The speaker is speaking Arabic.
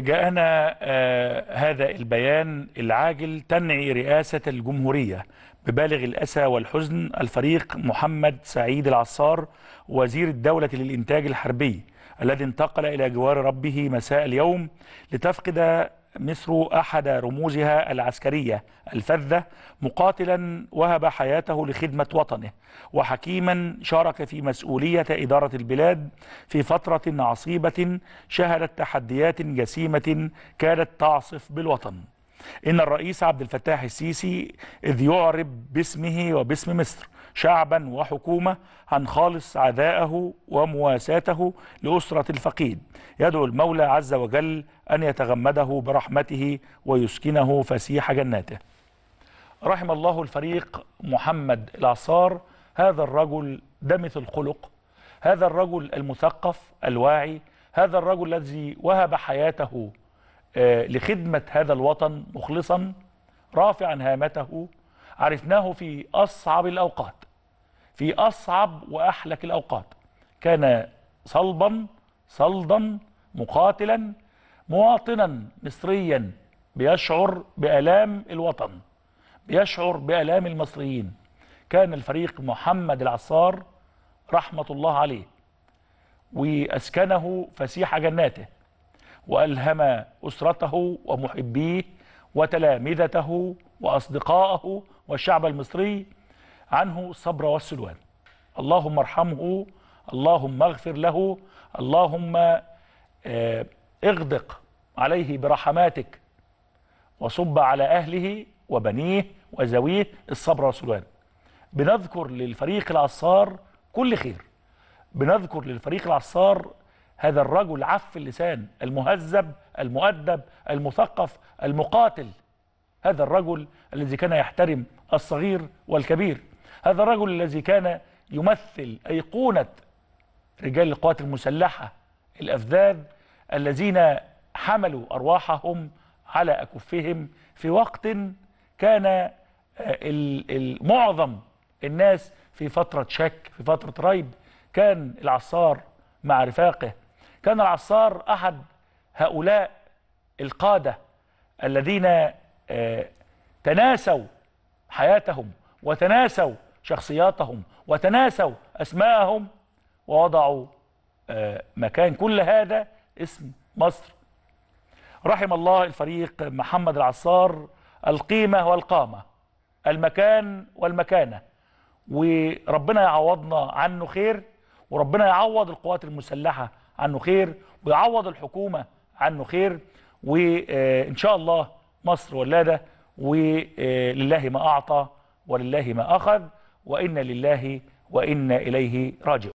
جاءنا آه، هذا البيان العاجل تنعي رئاسة الجمهورية ببالغ الأسى والحزن الفريق محمد سعيد العصار وزير الدولة للإنتاج الحربي الذي انتقل إلى جوار ربه مساء اليوم لتفقد مصر أحد رموزها العسكرية الفذة مقاتلا وهب حياته لخدمة وطنه وحكيما شارك في مسؤولية إدارة البلاد في فترة عصيبة شهدت تحديات جسيمة كادت تعصف بالوطن إن الرئيس عبد الفتاح السيسي إذ يعرب باسمه وباسم مصر شعبا وحكومة عن خالص عذاءه ومواساته لأسرة الفقيد يدعو المولى عز وجل أن يتغمده برحمته ويسكنه فسيح جناته رحم الله الفريق محمد العصار هذا الرجل دمث الخلق هذا الرجل المثقف الواعي هذا الرجل الذي وهب حياته آه، لخدمة هذا الوطن مخلصا رافعا هامته عرفناه في أصعب الأوقات في أصعب وأحلك الأوقات كان صلبا صلدا مقاتلا مواطنا مصريا بيشعر بألام الوطن بيشعر بألام المصريين كان الفريق محمد العصار رحمة الله عليه وأسكنه فسيح جناته وألهم أسرته ومحبيه وتلامذته وأصدقائه والشعب المصري عنه الصبر والسلوان اللهم ارحمه اللهم اغفر له اللهم آه، اغدق عليه برحماتك وصب على أهله وبنيه وزويه الصبر والسلوان بنذكر للفريق العصار كل خير بنذكر للفريق العصار هذا الرجل عف اللسان المهذب المؤدب المثقف المقاتل هذا الرجل الذي كان يحترم الصغير والكبير هذا الرجل الذي كان يمثل أيقونة رجال القوات المسلحة الأفذاذ الذين حملوا أرواحهم على أكفهم في وقت كان آه، معظم الناس في فترة شك في فترة ريب كان العصار مع رفاقه كان العصار أحد هؤلاء القادة الذين آه، تناسوا حياتهم وتناسوا شخصياتهم وتناسوا أسماءهم ووضعوا آه، مكان كل هذا اسم مصر رحم الله الفريق محمد العصار القيمة والقامة المكان والمكانة وربنا يعوضنا عنه خير وربنا يعوض القوات المسلحة عنه خير ويعوض الحكومة عنه خير وإن آه، شاء الله مصر ولادة ولله آه، ما أعطى ولله ما أخذ وإنا لله وإنا إليه راجعون